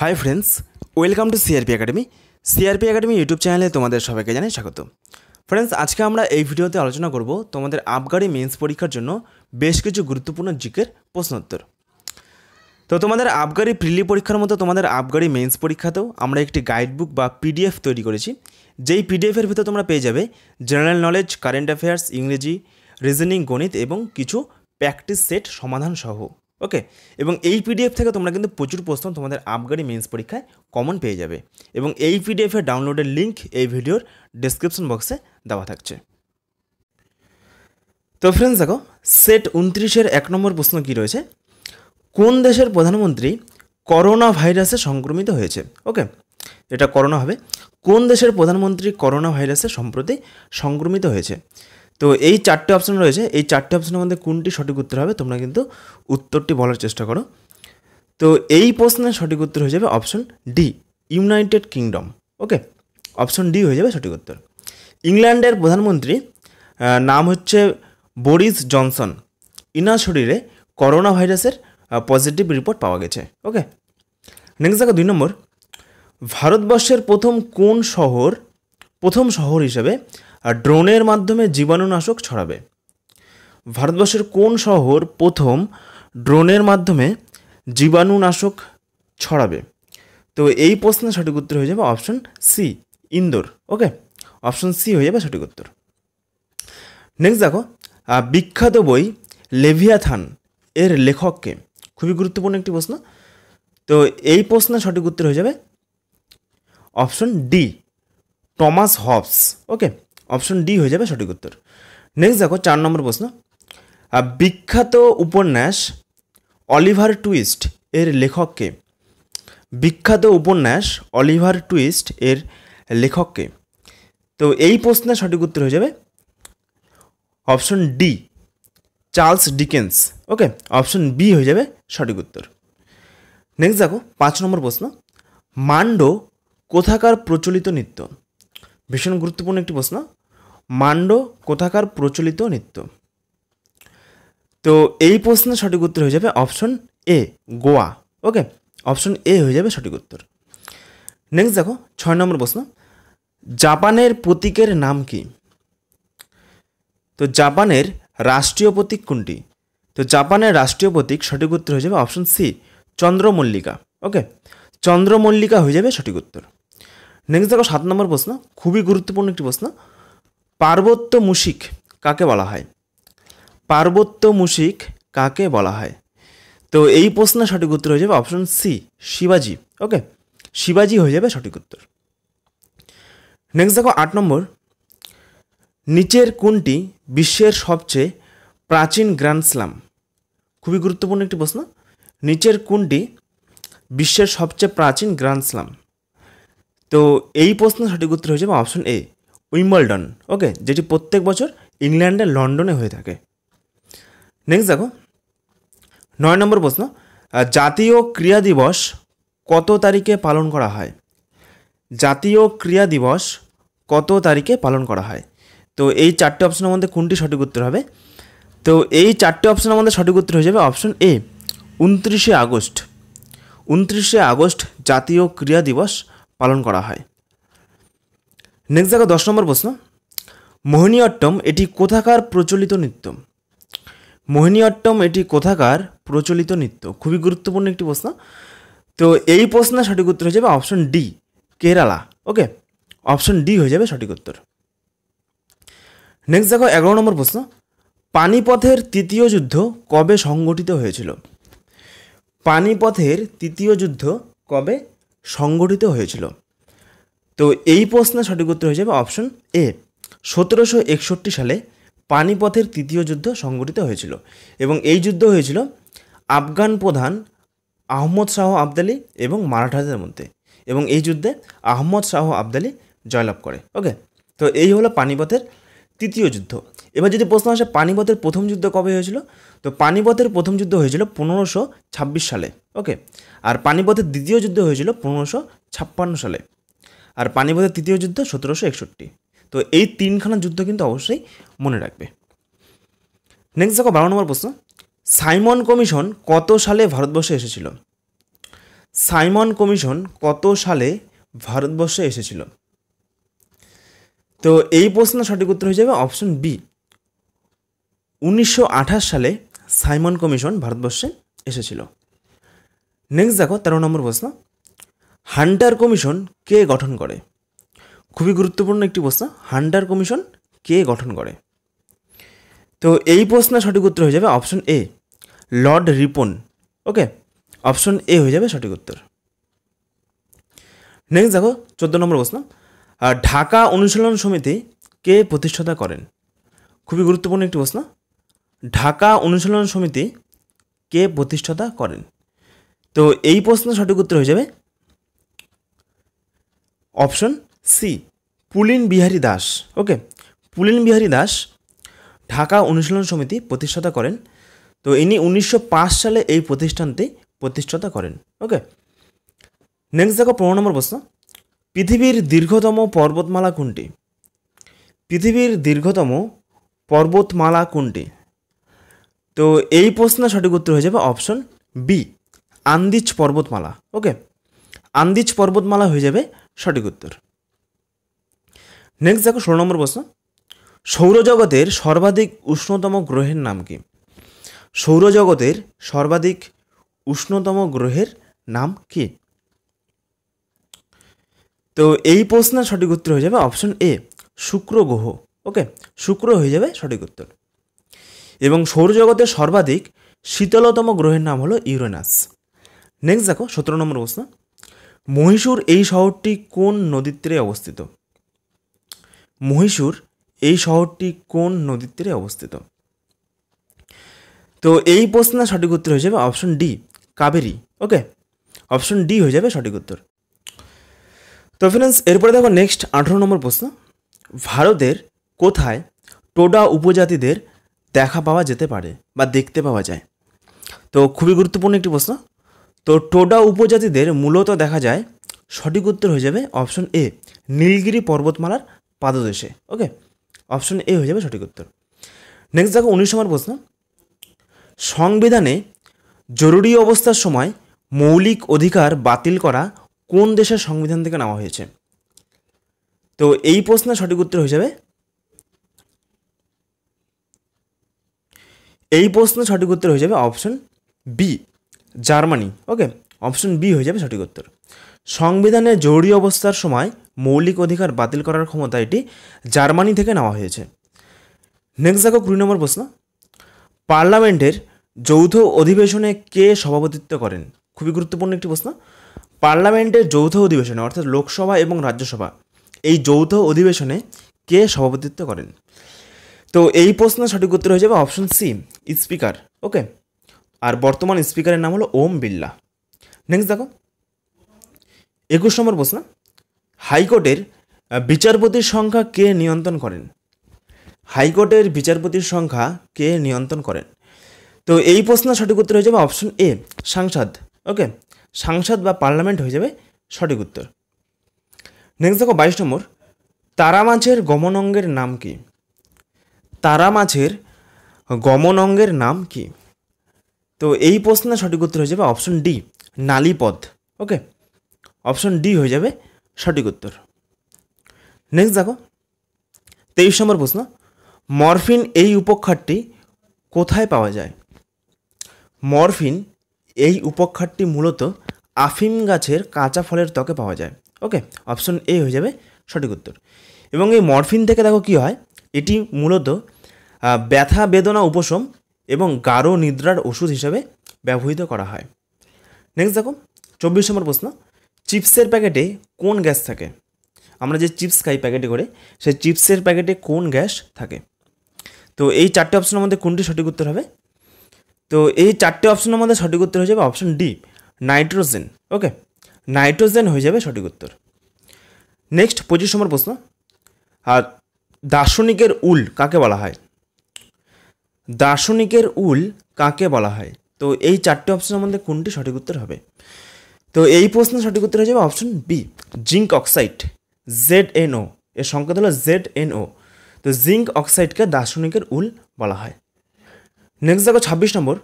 high friends welcome to CRP academy CRP academy YouTube চ্যানেলে তোমাদের সবাইকে জানাই স্বাগত ফ্রেন্ডস আজকে আমরা এই ভিডিওতে আলোচনা করব তোমাদের আবগারি মেন্স পরীক্ষার জন্য বেশ কিছু গুরুত্বপূর্ণ জিকের প্রশ্নোত্তর তো তোমাদের আবগারি প্রিলি পরীক্ষার মতো তোমাদের আবগারি মেন্স পরীক্ষাতেও আমরা একটি গাইডবুক বা পিডিএফ তৈরি করেছি যেই পিডিএফের ভিতরে তোমরা পেয়ে যাবে জেনারেল নলেজ কারেন্ট অ্যাফেয়ার্স ইংরেজি রিজনিং গণিত এবং কিছু প্র্যাকটিস সেট সমাধান সহ ওকে এবং এই পিডিএফ থেকে তোমরা কিন্তু প্রচুর প্রশ্ন তোমাদের আবগারি মেন্স পরীক্ষায় কমন পেয়ে যাবে এবং এই পিডিএফের ডাউনলোডের লিঙ্ক এই ভিডিওর ডিসক্রিপশন বক্সে দেওয়া থাকছে তো ফ্রেন্ডস দেখো সেট উনত্রিশের এক নম্বর প্রশ্ন কি রয়েছে কোন দেশের প্রধানমন্ত্রী করোনা ভাইরাসে সংক্রমিত হয়েছে ওকে এটা করোনা হবে কোন দেশের প্রধানমন্ত্রী করোনা ভাইরাসে সম্প্রতি সংক্রমিত হয়েছে তো এই চারটে অপশান রয়েছে এই চারটে অপশানের মধ্যে কোনটি সঠিক উত্তর হবে তোমরা কিন্তু উত্তরটি বলার চেষ্টা করো তো এই প্রশ্নের সঠিক উত্তর হয়ে যাবে option D United Kingdom okay option D হয়ে যাবে সঠিক উত্তর ইংল্যান্ডের প্রধানমন্ত্রী নাম হচ্ছে বরিস জনসন ইনার শরীরে করোনা ভাইরাসের পজিটিভ রিপোর্ট পাওয়া গেছে ওকে নেক্সট দেখো দুই নম্বর ভারতবর্ষের প্রথম কোন শহর প্রথম শহর হিসেবে আর ড্রোনের মাধ্যমে জীবাণুনাশক ছড়াবে ভারতবর্ষের কোন শহর প্রথম ড্রোনের মাধ্যমে জীবাণুনাশক ছড়াবে তো এই প্রশ্নের সঠিক উত্তর হয়ে যাবে option C Indore okay option C হয়ে যাবে সঠিক উত্তর নেক্সট দেখো বিখ্যাত বই লেভিয়াথান এর লেখককে খুবই গুরুত্বপূর্ণ একটি প্রশ্ন তো এই প্রশ্নের সঠিক উত্তর হয়ে যাবে option D Thomas Hobbes okay option D হয়ে যাবে সঠিক উত্তর নেক্সট দেখো চার নম্বর প্রশ্ন বিখ্যাত উপন্যাস অলিভার টুইস্ট এর লেখককে বিখ্যাত উপন্যাস অলিভার টুইস্ট এর লেখককে তো এই প্রশ্নের সঠিক উত্তর হয়ে যাবে option D Charles Dickens okay option B হয়ে যাবে সঠিক উত্তর নেক্সট দেখো পাঁচ নম্বর প্রশ্ন মান্ড কোথাকার প্রচলিত নৃত্য ভীষণ গুরুত্বপূর্ণ একটি প্রশ্ন মান্ড কোথাকার প্রচলিত নৃত্য তো এই প্রশ্নের সঠিক উত্তর হয়ে যাবে option A Goa okay option A হয়ে যাবে সঠিক উত্তর নেক্সট দেখো ছয় নম্বর প্রশ্ন জাপানের প্রতীকের নাম কি তো জাপানের রাষ্ট্রীয় প্রতীক কোনটি তো জাপানের রাষ্ট্রীয় প্রতীক সঠিক উত্তর হয়ে যাবে অপশন সি চন্দ্রমল্লিকা ওকে চন্দ্রমল্লিকা হয়ে যাবে সঠিক উত্তর নেক্সট দেখো সাত নম্বর প্রশ্ন খুবই গুরুত্বপূর্ণ একটি প্রশ্ন পার্বত্য মুশিক কাকে বলা হয় পার্বত্য মুশিক কাকে বলা হয় তো এই প্রশ্নের সঠিক উত্তর হয়ে যাবে অপশন সি শিবাজি ওকে শিবাজি হয়ে যাবে সঠিক উত্তর নেক্সট দেখো আট নম্বর নিচের কোনটি বিশ্বের সবচেয়ে প্রাচীন গ্র্যান্ড স্লাম খুবই গুরুত্বপূর্ণ একটি প্রশ্ন নিচের কোনটি বিশ্বের সবচেয়ে প্রাচীন গ্র্যান্ড স্লাম তো এই প্রশ্ন সঠিক উত্তর হয়ে যাবে অপশন এ উইম্বলডন ওকে যেটি প্রত্যেক বছর ইংল্যান্ডের লন্ডনে হয়ে থাকে নেক্সট দেখো নয় নম্বর প্রশ্ন জাতীয় ক্রিয়া দিবস কত তারিখে পালন করা হয় জাতীয় ক্রিয়া দিবস কত তারিখে পালন করা হয় তো এই চারটে অপশনের মধ্যে কোনটি সঠিক উত্তর হবে তো এই চারটে অপশনের মধ্যে সঠিক উত্তর হয়ে যাবে অপশন এ উনত্রিশে আগস্ট উনত্রিশে আগস্ট জাতীয় ক্রিয়া দিবস পালন করা হয় নেক্সট জায়গা দশ নম্বর প্রশ্ন মোহিনীঅট্টম এটি কোথাকার প্রচলিত নৃত্য মোহিনীঅট্টম এটি কোথাকার প্রচলিত নৃত্য খুবই গুরুত্বপূর্ণ একটি প্রশ্ন তো এই প্রশ্নের সঠিক উত্তর হয়ে যাবে option D Kerala okay option D হয়ে যাবে সঠিক উত্তর নেক্সট দেখো এগারো নম্বর প্রশ্ন পানিপথের তৃতীয় যুদ্ধ কবে সংগঠিত হয়েছিল পানিপথের তৃতীয় যুদ্ধ কবে সংগঠিত হয়েছিল তো এই প্রশ্নের সঠিক উত্তর হয়ে যাবে অপশন এ সতেরোশো একষট্টি সালে পানিপথের তৃতীয় যুদ্ধ সংগঠিত হয়েছিল এবং এই যুদ্ধ হয়েছিল আফগান প্রধান আহমদ শাহ আবদালি এবং মারাঠাদের মধ্যে এবং এই যুদ্ধে আহমদ শাহ আবদালি জয়লাভ করে ওকে তো এই হলো পানিপথের তৃতীয় যুদ্ধ এবার যদি প্রশ্ন আসে পানিপথের প্রথম যুদ্ধ কবে হয়েছিল তো পানিপথের প্রথম যুদ্ধ হয়েছিল পনেরোশো ছাব্বিশ সালে ওকে আর পানিপথের দ্বিতীয় যুদ্ধ হয়েছিল পনেরোশো ছাপ্পান্ন সালে আর পানিপথের তৃতীয় যুদ্ধ সতেরোশো একষট্টি তো এই তিনখানা যুদ্ধ কিন্তু অবশ্যই মনে রাখবে নেক্সট দেখো বারো নম্বর প্রশ্ন সাইমন কমিশন কত সালে ভারতবর্ষে এসেছিল সাইমন কমিশন কত সালে ভারতবর্ষে এসেছিল তো এই প্রশ্ন সঠিক উত্তর হয়ে যাবে অপশন বি উনিশশো সালে সাইমন কমিশন ভারতবর্ষে এসেছিল নেক্সট দেখো তেরো নম্বর প্রশ্ন হান্টার কমিশন কে গঠন করে খুবই গুরুত্বপূর্ণ একটি প্রশ্ন হান্টার কমিশন কে গঠন করে তো এই প্রশ্নের সঠিক উত্তর হয়ে যাবে option A lord Ripon okay option A হয়ে যাবে সঠিক উত্তর নেক্সট দেখো চোদ্দ নম্বর প্রশ্ন ঢাকা অনুশীলন সমিতি কে প্রতিষ্ঠাতা করেন খুবই গুরুত্বপূর্ণ একটি প্রশ্ন ঢাকা অনুশীলন সমিতি কে প্রতিষ্ঠাতা করেন তো এই প্রশ্নের সঠিক উত্তর হয়ে যাবে option C Pulin Bihari Das okay Pulin Bihari Das Dhaka Anushilan Samiti প্রতিষ্ঠাতা করেন তো ইনি উনিশশো সালে এই প্রতিষ্ঠানটি প্রতিষ্ঠাতা করেন ওকে নেক্সট দেখো পনেরো নম্বর প্রশ্ন পৃথিবীর দীর্ঘতম পর্বতমালা কোনটি পৃথিবীর দীর্ঘতম পর্বতমালা কোনটি তো এই প্রশ্নের সঠিক উত্তর হয়ে যাবে অপশন বি আন্দিজ পর্বতমালা ওকে আন্দিজ পর্বতমালা হয়ে যাবে সঠিক উত্তর নেক্সট দেখো ষোলো নম্বর প্রশ্ন সৌরজগতের সর্বাধিক উষ্ণতম গ্রহের নাম কি সৌরজগতের সর্বাধিক উষ্ণতম গ্রহের নাম কি তো এই প্রশ্নের সঠিক উত্তর হয়ে যাবে অপশন এ শুক্র গ্রহ ওকে শুক্র হয়ে যাবে সঠিক উত্তর এবং সৌরজগতের সর্বাধিক শীতলতম গ্রহের নাম হলো ইউরেনাস নেক্সট দেখো সতেরো নম্বর প্রশ্ন মহীশূর এই শহরটি কোন নদীর তীরে অবস্থিত মহীশূর এই শহরটি কোন নদীর তীরে অবস্থিত তো এই প্রশ্নের সঠিক উত্তর হয়ে যাবে option D Kaveri okay option D হয়ে যাবে সঠিক উত্তর তো ফ্রেন্ডস এরপরে দেখো নেক্সট আঠেরো নম্বর প্রশ্ন ভারতের কোথায় টোডা উপজাতিদের দেখা পাওয়া যেতে পারে বা দেখতে পাওয়া যায় তো খুবই গুরুত্বপূর্ণ একটি প্রশ্ন তো টোডা উপজাতিদের মূলত দেখা যায় সঠিক উত্তর হয়ে যাবে অপশন এ নীলগিরি পর্বতমালার পাদদেশে ওকে অপশন এ হয়ে যাবে সঠিক উত্তর নেক্সট দেখো উনিশ নম্বর প্রশ্ন সংবিধানে জরুরি অবস্থার সময় মৌলিক অধিকার বাতিল করা কোন দেশের সংবিধান থেকে নেওয়া হয়েছে তো এই প্রশ্নের সঠিক উত্তর হয়ে যাবে এই প্রশ্ন সঠিক উত্তর হয়ে যাবে option B Germany okay option B হয়ে যাবে সঠিক উত্তর সংবিধানে জরুরি অবস্থার সময় মৌলিক অধিকার বাতিল করার ক্ষমতা এটি জার্মানি থেকে নেওয়া হয়েছে নেক্সট দেখো কুড়ি নম্বর প্রশ্ন পার্লামেন্টের যৌথ অধিবেশনে কে সভাপতিত্ব করেন খুবই গুরুত্বপূর্ণ একটি প্রশ্ন পার্লামেন্টের যৌথ অধিবেশনে অর্থাৎ লোকসভা এবং রাজ্যসভা এই যৌথ অধিবেশনে কে সভাপতিত্ব করেন তো এই প্রশ্নের সঠিক উত্তর হয়ে যাবে অপশন সি স্পিকার ওকে আর বর্তমান স্পিকারের নাম হলো ওম বিল্লা নেক্সট দেখো একুশ নম্বর প্রশ্ন হাইকোর্টের বিচারপতির সংখ্যা কে নিয়ন্ত্রণ করেন হাইকোর্টের বিচারপতির সংখ্যা কে নিয়ন্ত্রণ করেন তো এই প্রশ্ন সঠিক উত্তর হয়ে যাবে অপশন এ সাংসদ ওকে সাংসদ বা পার্লামেন্ট হয়ে যাবে সঠিক উত্তর নেক্সট দেখো বাইশ নম্বর তারা মাছের গমনঙ্গের নাম কি তারা মাছের গমন অঙ্গের নাম কি তো এই প্রশ্নের সঠিক উত্তর হয়ে যাবে অপশন ডি নালিপদ ওকে অপশন ডি হয়ে যাবে সঠিক উত্তর নেক্সট দেখো তেইশ নম্বর প্রশ্ন মরফিন এই উপক্ষারটি কোথায় পাওয়া যায় মরফিন এই উপক্ষারটি মূলত আফিম গাছের কাঁচা ফলের ত্বকে পাওয়া যায় ওকে অপশন এ হয়ে যাবে সঠিক উত্তর এবং এই মরফিন থেকে দেখো কি হয় এটি মূলত ব্যথা বেদনা উপশম এবং গাঢ় নিদ্রার ওষুধ হিসাবে ব্যবহৃত করা হয় নেক্সট দেখো চব্বিশ নম্বর প্রশ্ন চিপসের প্যাকেটে কোন গ্যাস থাকে আমরা যে চিপস খাই প্যাকেটে করে সেই চিপসের প্যাকেটে কোন গ্যাস থাকে তো এই চারটে অপশনের মধ্যে কোনটি সঠিক উত্তর হবে তো এই চারটে অপশনের মধ্যে সঠিক উত্তর হয়ে যাবে option D nitrogen okay nitrogen হয়ে যাবে সঠিক উত্তর নেক্সট পঁচিশ নম্বর প্রশ্ন আর দার্শনিকের উল কাকে বলা হয় দার্শনিকের উল কাকে বলা হয় তো এই চারটি অপশনের মধ্যে কোনটি সঠিক উত্তর হবে তো এই প্রশ্নের সঠিক উত্তর হয়ে যাবে option B zinc oxide Z N O এর সংকেত হলো জেড এনও তো জিঙ্ক অক্সাইডকে দার্শনিকের উল বলা হয় নেক্সট দেখো ছাব্বিশ নম্বর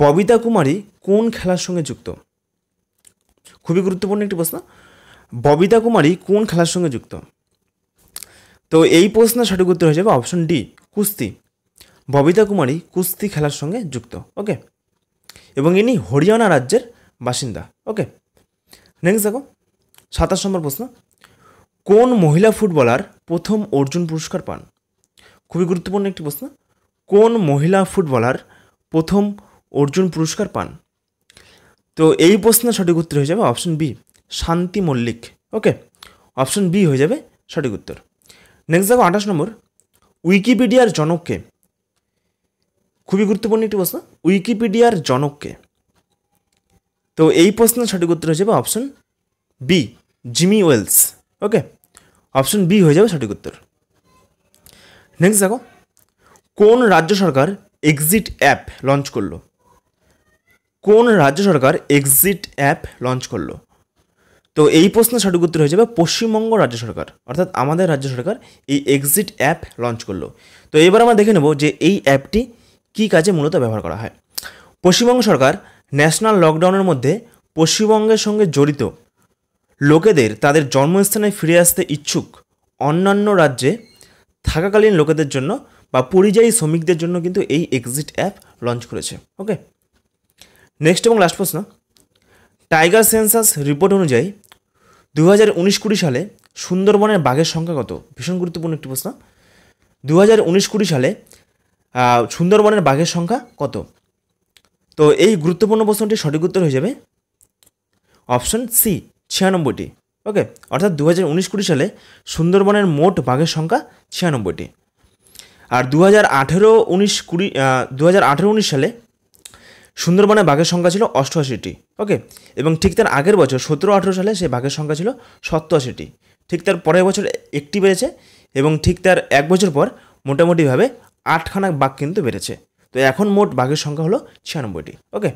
ববিতা কুমারী কোন খেলার সঙ্গে যুক্ত খুবই গুরুত্বপূর্ণ একটি প্রশ্ন ববিতা কুমারী কোন খেলার সঙ্গে যুক্ত তো এই প্রশ্নের সঠিক উত্তর হয়ে যাবে অপশন ডি কুস্তি ববিতা কুমারী কুস্তি খেলার সঙ্গে যুক্ত ওকে এবং ইনি হরিয়ানা রাজ্যের বাসিন্দা ওকে নেক্সট দেখো সাতাশ নম্বর প্রশ্ন কোন মহিলা ফুটবলার প্রথম অর্জুন পুরস্কার পান খুবই গুরুত্বপূর্ণ একটি প্রশ্ন কোন মহিলা ফুটবলার প্রথম অর্জুন পুরস্কার পান তো এই প্রশ্নের সঠিক উত্তর হয়ে যাবে অপশন বি শান্তি মল্লিক ওকে অপশন বি হয়ে যাবে সঠিক উত্তর নেক্সট দেখো আঠাশ নম্বর উইকিপিডিয়ার জনককে খুবই গুরুত্বপূর্ণ একটি প্রশ্ন উইকিপিডিয়ার জনককে তো এই প্রশ্নের সঠিক উত্তর হয়ে যাবে option B Jimmy Wales okay option B হয়ে যাবে সঠিক উত্তর নেক্সট দেখো কোন রাজ্য সরকার এক্সিট অ্যাপ লঞ্চ করলো কোন রাজ্য সরকার এক্সিট অ্যাপ লঞ্চ করলো তো এই প্রশ্নের সঠিক উত্তর হয়ে যাবে পশ্চিমবঙ্গ রাজ্য সরকার অর্থাৎ আমাদের রাজ্য সরকার এই এক্সিট অ্যাপ লঞ্চ করলো তো এবার আমরা দেখে নেব যে এই অ্যাপটি কি কাজে মূলত ব্যবহার করা হয় পশ্চিমবঙ্গ সরকার ন্যাশনাল লকডাউনের মধ্যে পশ্চিমবঙ্গের সঙ্গে জড়িত লোকেদের তাদের জন্মস্থানে ফিরে আসতে ইচ্ছুক অন্যান্য রাজ্যে থাকাকালীন লোকেদের জন্য বা পরিযায়ী শ্রমিকদের জন্য কিন্তু এই এক্সিট অ্যাপ লঞ্চ করেছে ওকে নেক্সট এবং লাস্ট প্রশ্ন টাইগার সেন্সাস রিপোর্ট অনুযায়ী দু হাজার উনিশ কুড়ি সালে সুন্দরবনের বাঘের সংখ্যা কত ভীষণ গুরুত্বপূর্ণ একটি প্রশ্ন দু হাজার উনিশ কুড়ি সালে সুন্দরবনের বাঘের সংখ্যা কত তো এই গুরুত্বপূর্ণ প্রশ্নটি সঠিক উত্তর হয়ে যাবে অপশন সি ছিয়ানব্বইটি ওকে অর্থাৎ দু হাজার উনিশ কুড়ি সালে সুন্দরবনের মোট বাঘের সংখ্যা ছিয়ানব্বইটি আর দু হাজার আঠেরো উনিশ কুড়ি দু হাজার আঠেরো উনিশ সালে সুন্দরবনে বাঘের সংখ্যা ছিল অষ্টআশিটি ওকে এবং ঠিক তার আগের বছর সতেরো আঠেরো সালে সেই বাঘের সংখ্যা ছিল সত্তরাশিটি ঠিক তার পরের বছর একটি বেড়েছে এবং ঠিক তার এক বছর পর মোটামুটিভাবে আটখানা বাঘ কিন্তু বেড়েছে তো এখন মোট বাঘের সংখ্যা হলো ছিয়ানব্বইটি ওকে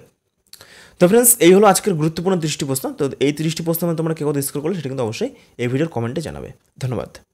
তো ফ্রেন্ডস এই হলো আজকের গুরুত্বপূর্ণ দৃষ্টি প্রশ্ন তো এই দৃষ্টি প্রশ্ন তোমরা কেউ স্কোর করলে সেটা কিন্তু অবশ্যই এই ভিডিওর কমেন্টে জানাবে ধন্যবাদ